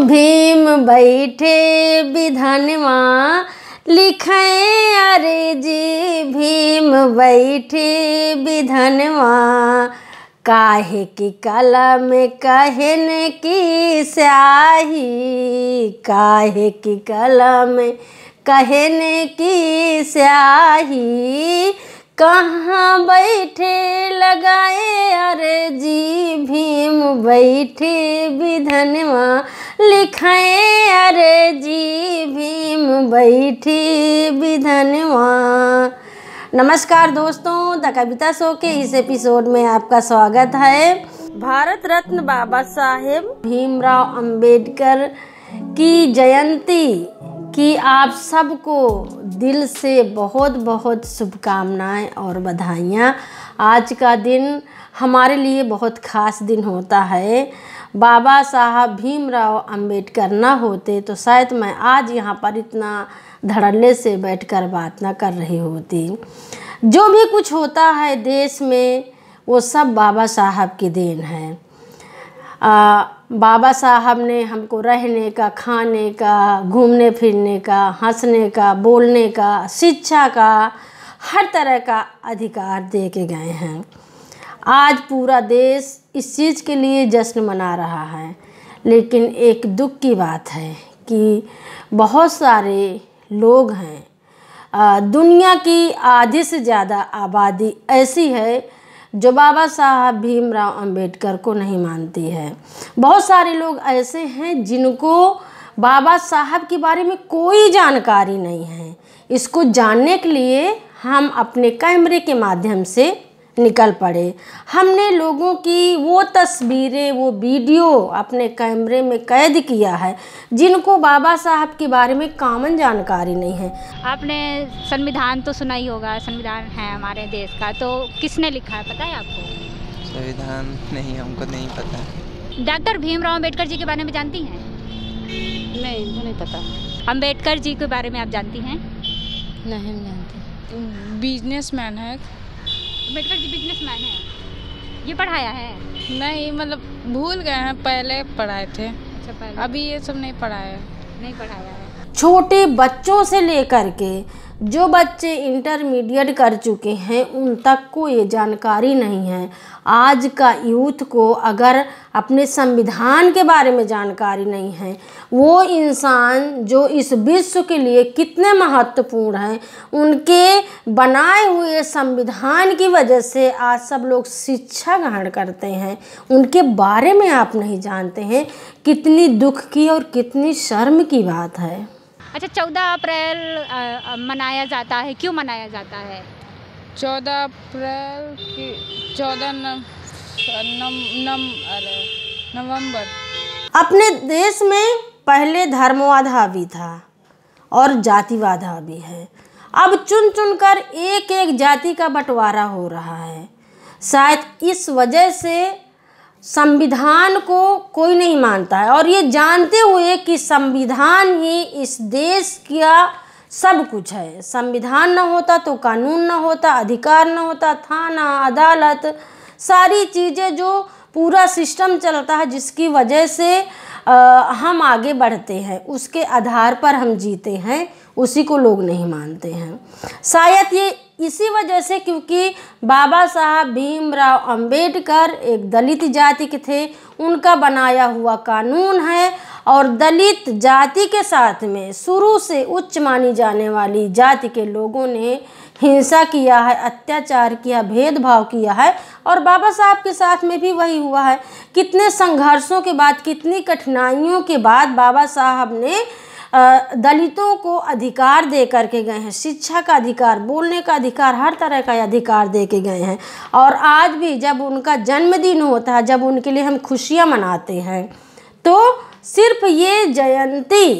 भीम बैठे विधनवा लिखे अरे जी भीम बैठे विधनवा काहे की कलम कहन की स्याही काहे की कलम कहन की स्याही कहाँ बैठे लगाए अरे जी भीम बैठे विधनवा लिखाए जी भीम बैठे विधनवा नमस्कार दोस्तों द कविता शो के इस एपिसोड में आपका स्वागत है भारत रत्न बाबा साहेब भीमराव अंबेडकर की जयंती कि आप सबको दिल से बहुत बहुत शुभकामनाएं और बधाइयाँ आज का दिन हमारे लिए बहुत ख़ास दिन होता है बाबा साहब भीमराव अंबेडकर ना होते तो शायद मैं आज यहाँ पर इतना धड़ल्ले से बैठकर बात ना कर रही होती जो भी कुछ होता है देश में वो सब बाबा साहब की देन है आ, बाबा साहब ने हमको रहने का खाने का घूमने फिरने का हंसने का बोलने का शिक्षा का हर तरह का अधिकार दे के गए हैं आज पूरा देश इस चीज़ के लिए जश्न मना रहा है लेकिन एक दुख की बात है कि बहुत सारे लोग हैं दुनिया की आधे से ज़्यादा आबादी ऐसी है जो बाबा साहब भीमराव अंबेडकर को नहीं मानती है बहुत सारे लोग ऐसे हैं जिनको बाबा साहब के बारे में कोई जानकारी नहीं है इसको जानने के लिए हम अपने कैमरे के माध्यम से निकल पड़े हमने लोगों की वो तस्वीरें वो वीडियो अपने कैमरे में कैद किया है जिनको बाबा साहब के बारे में कामन जानकारी नहीं है आपने संविधान तो सुना ही होगा संविधान है हमारे देश का तो किसने लिखा है पता है आपको संविधान नहीं हमको नहीं पता डॉक्टर भीमराव अम्बेडकर जी के बारे में जानती हैं नहीं नहीं पता अम्बेडकर जी के बारे में आप जानती हैं नहीं जानती बिजनेसमैन है बिजनेस मैन है ये पढ़ाया है नहीं मतलब भूल गए हैं पहले पढ़ाए थे अच्छा पहले अभी ये सब नहीं पढ़ाया नहीं पढ़ाया है छोटे बच्चों से लेकर के जो बच्चे इंटरमीडिएट कर चुके हैं उन तक को ये जानकारी नहीं है आज का यूथ को अगर अपने संविधान के बारे में जानकारी नहीं है वो इंसान जो इस विश्व के लिए कितने महत्वपूर्ण हैं उनके बनाए हुए संविधान की वजह से आज सब लोग शिक्षा ग्रहण करते हैं उनके बारे में आप नहीं जानते हैं कितनी दुख की और कितनी शर्म की बात है अच्छा चौदह अप्रैल मनाया जाता है क्यों मनाया जाता है चौदह अप्रैल की चौदह नवंबर अपने देश में पहले धर्मवाधा भी था और जातिवादा भी है अब चुन चुन कर एक एक जाति का बंटवारा हो रहा है शायद इस वजह से संविधान को कोई नहीं मानता है और ये जानते हुए कि संविधान ही इस देश का सब कुछ है संविधान ना होता तो कानून ना होता अधिकार ना होता थाना अदालत सारी चीज़ें जो पूरा सिस्टम चलता है जिसकी वजह से आ, हम आगे बढ़ते हैं उसके आधार पर हम जीते हैं उसी को लोग नहीं मानते हैं शायद ये इसी वजह से क्योंकि बाबा साहब भीमराव अंबेडकर एक दलित जाति के थे उनका बनाया हुआ कानून है और दलित जाति के साथ में शुरू से उच्च मानी जाने वाली जाति के लोगों ने हिंसा किया है अत्याचार किया भेदभाव किया है और बाबा साहब के साथ में भी वही हुआ है कितने संघर्षों के बाद कितनी कठिनाइयों के बाद बाबा साहब ने दलितों को अधिकार दे कर के गए हैं शिक्षा का अधिकार बोलने का अधिकार हर तरह का अधिकार दे के गए हैं और आज भी जब उनका जन्मदिन होता है जब उनके लिए हम खुशियाँ मनाते हैं तो सिर्फ ये जयंती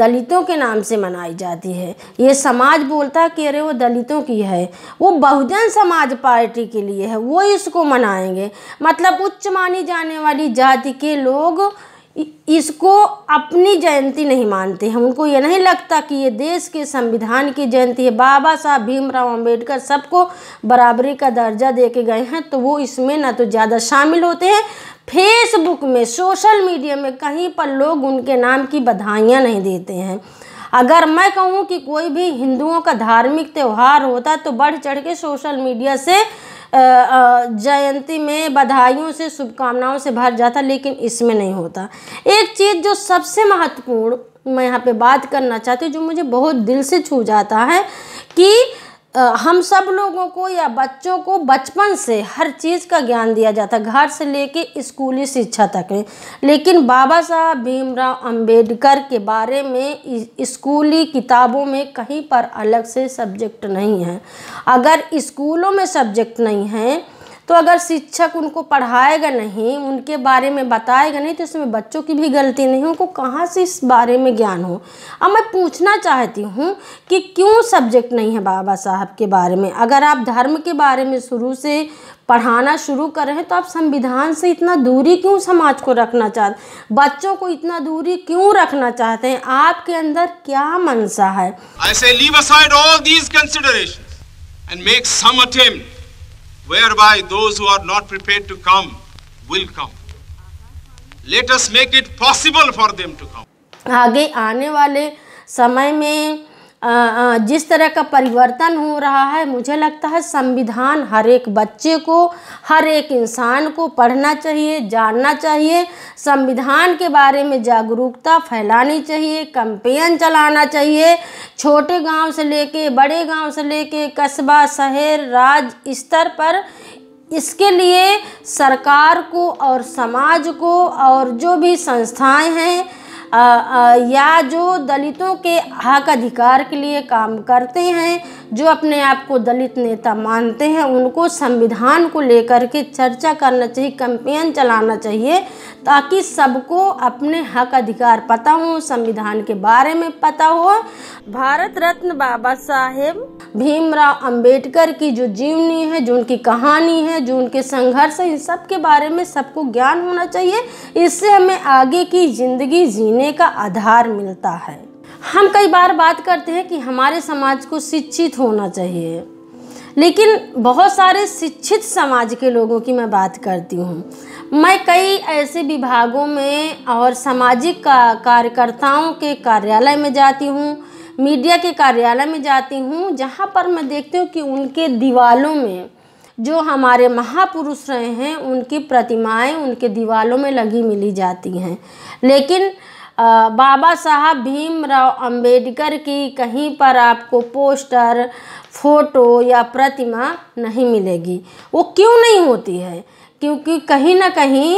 दलितों के नाम से मनाई जाती है ये समाज बोलता है कि अरे वो दलितों की है वो बहुजन समाज पार्टी के लिए है वो इसको मनाएंगे मतलब उच्च मानी जाने वाली जाति के लोग इसको अपनी जयंती नहीं मानते हैं उनको ये नहीं लगता कि ये देश के संविधान की जयंती है बाबा साहब भीमराव अंबेडकर सबको बराबरी का दर्जा दे के गए हैं तो वो इसमें ना तो ज़्यादा शामिल होते हैं फेसबुक में सोशल मीडिया में कहीं पर लोग उनके नाम की बधाइयाँ नहीं देते हैं अगर मैं कहूँ कि कोई भी हिंदुओं का धार्मिक त्यौहार होता तो बढ़ चढ़ के सोशल मीडिया से जयंती में बधाइयों से शुभकामनाओं से भर जाता लेकिन इसमें नहीं होता एक चीज़ जो सबसे महत्वपूर्ण मैं यहाँ पे बात करना चाहती हूँ जो मुझे बहुत दिल से छू जाता है कि हम सब लोगों को या बच्चों को बचपन से हर चीज़ का ज्ञान दिया जाता है घर से लेके स्कूली शिक्षा तक में लेकिन बाबा साहब भीमराव अंबेडकर के बारे में स्कूली किताबों में कहीं पर अलग से सब्जेक्ट नहीं है अगर स्कूलों में सब्जेक्ट नहीं है तो अगर शिक्षक उनको पढ़ाएगा नहीं उनके बारे में बताएगा नहीं तो इसमें बच्चों की भी गलती नहीं उनको कहाँ से इस बारे में ज्ञान हो अब मैं पूछना चाहती हूँ कि क्यों सब्जेक्ट नहीं है बाबा साहब के बारे में अगर आप धर्म के बारे में शुरू से पढ़ाना शुरू कर रहे हैं तो आप संविधान से इतना दूरी क्यों समाज को रखना चाहते बच्चों को इतना दूरी क्यों रखना चाहते हैं आपके अंदर क्या मनसा है and make some attempt whereby those who are not prepared to come will come. Let us make it possible for them to come. आगे आने वाले समय में जिस तरह का परिवर्तन हो रहा है मुझे लगता है संविधान हर एक बच्चे को हर एक इंसान को पढ़ना चाहिए जानना चाहिए संविधान के बारे में जागरूकता फैलानी चाहिए कंपेन चलाना चाहिए छोटे गांव से लेके बड़े गांव से लेके कस्बा शहर राज्य स्तर पर इसके लिए सरकार को और समाज को और जो भी संस्थाएं हैं या जो दलितों के हक अधिकार के लिए काम करते हैं जो अपने आप को दलित नेता मानते हैं उनको संविधान को लेकर के चर्चा करना चाहिए कैंपेन चलाना चाहिए ताकि सबको अपने हक अधिकार पता हो संविधान के बारे में पता हो भारत रत्न बाबा साहेब भीमराव अंबेडकर की जो जीवनी है जो उनकी कहानी है जो उनके संघर्ष है इन सब के बारे में सबको ज्ञान होना चाहिए इससे हमें आगे की ज़िंदगी जीने होने का आधार मिलता है हम कई बार बात करते हैं कि हमारे समाज को शिक्षित होना चाहिए लेकिन बहुत सारे शिक्षित समाज के लोगों की मैं बात करती हूँ मैं कई ऐसे विभागों में और सामाजिक का कार्यकर्ताओं के कार्यालय में जाती हूँ मीडिया के कार्यालय में जाती हूँ जहाँ पर मैं देखती हूँ कि उनके दीवालों में जो हमारे महापुरुष रहे हैं उनकी प्रतिमाएं उनके दीवालों में लगी मिली जाती हैं लेकिन बाबा साहब भीमराव अंबेडकर की कहीं पर आपको पोस्टर फोटो या प्रतिमा नहीं मिलेगी वो क्यों नहीं होती है क्योंकि कहीं ना कहीं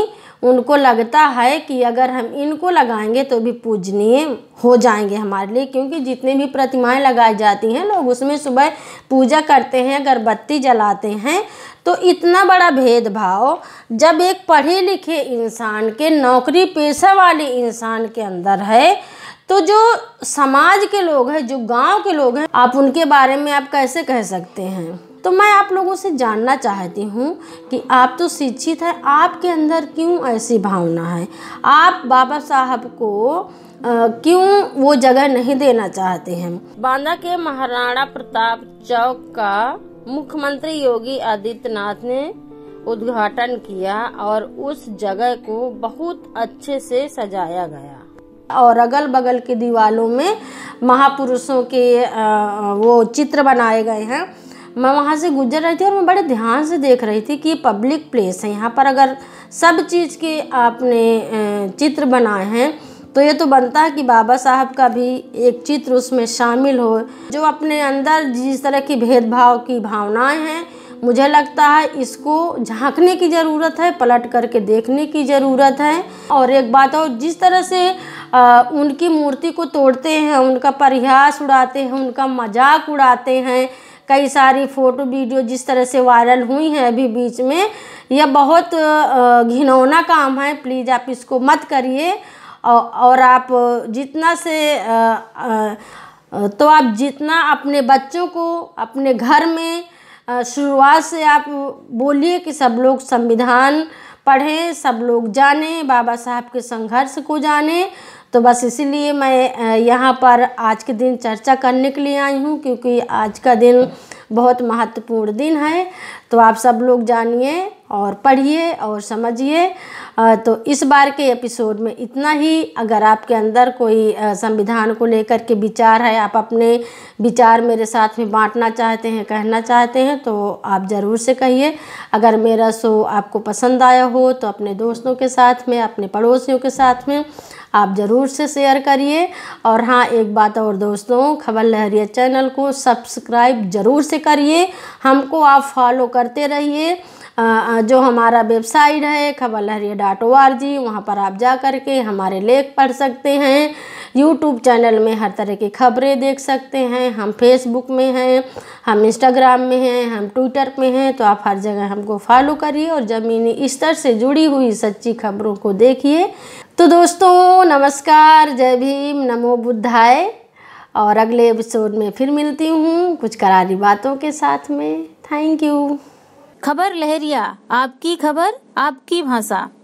उनको लगता है कि अगर हम इनको लगाएंगे तो भी पूजनीय हो जाएंगे हमारे लिए क्योंकि जितने भी प्रतिमाएं लगाई जाती हैं लोग उसमें सुबह पूजा करते हैं अगरबत्ती जलाते हैं तो इतना बड़ा भेदभाव जब एक पढ़े लिखे इंसान के नौकरी पेशा वाले इंसान के अंदर है तो जो समाज के लोग हैं जो गांव के लोग हैं आप उनके बारे में आप कैसे कह सकते हैं तो मैं आप लोगों से जानना चाहती हूँ कि आप तो शिक्षित हैं आपके अंदर क्यों ऐसी भावना है आप बाबा साहब को क्यों वो जगह नहीं देना चाहते हैं बांदा के महाराणा प्रताप चौक का मुख्यमंत्री योगी आदित्यनाथ ने उद्घाटन किया और उस जगह को बहुत अच्छे से सजाया गया और अगल बगल के दीवालों में महापुरुषों के वो चित्र बनाए गए हैं मैं वहाँ से गुजर रही थी और मैं बड़े ध्यान से देख रही थी कि ये पब्लिक प्लेस है यहाँ पर अगर सब चीज़ के आपने चित्र बनाए हैं तो ये तो बनता है कि बाबा साहब का भी एक चित्र उसमें शामिल हो जो अपने अंदर जिस तरह की भेदभाव की भावनाएं हैं मुझे लगता है इसको झांकने की ज़रूरत है पलट करके देखने की ज़रूरत है और एक बात और जिस तरह से आ, उनकी मूर्ति को तोड़ते हैं उनका प्रयास उड़ाते हैं उनका मजाक उड़ाते हैं कई सारी फ़ोटो वीडियो जिस तरह से वायरल हुई हैं अभी बीच में यह बहुत घिनौना काम है प्लीज़ आप इसको मत करिए और आप जितना से तो आप जितना अपने बच्चों को अपने घर में शुरुआत से आप बोलिए कि सब लोग संविधान पढ़ें सब लोग जानें बाबा साहब के संघर्ष को जानें तो बस इसीलिए मैं यहाँ पर आज के दिन चर्चा करने के लिए आई हूँ क्योंकि आज का दिन बहुत महत्वपूर्ण दिन है तो आप सब लोग जानिए और पढ़िए और समझिए तो इस बार के एपिसोड में इतना ही अगर आपके अंदर कोई संविधान को लेकर के विचार है आप अपने विचार मेरे साथ में बांटना चाहते हैं कहना चाहते हैं तो आप ज़रूर से कहिए अगर मेरा शो आपको पसंद आया हो तो अपने दोस्तों के साथ में अपने पड़ोसियों के साथ में आप ज़रूर से शेयर करिए और हाँ एक बात और दोस्तों खबर लहरिया चैनल को सब्सक्राइब ज़रूर से करिए हमको आप फॉलो करते रहिए जो हमारा वेबसाइट है खबर लहरिया डॉट ओ आर जी वहाँ पर आप जा कर के हमारे लेख पढ़ सकते हैं यूट्यूब चैनल में हर तरह की खबरें देख सकते हैं हम फेसबुक में हैं हम इंस्टाग्राम में हैं हम ट्विटर में हैं तो आप हर जगह हमको फॉलो करिए और ज़मीनी स्तर से जुड़ी हुई सच्ची खबरों को देखिए तो दोस्तों नमस्कार जय भीम नमो बुद्धाय और अगले एपिसोड में फिर मिलती हूँ कुछ करारी बातों के साथ में थैंक यू खबर लहरिया आपकी खबर आपकी भाषा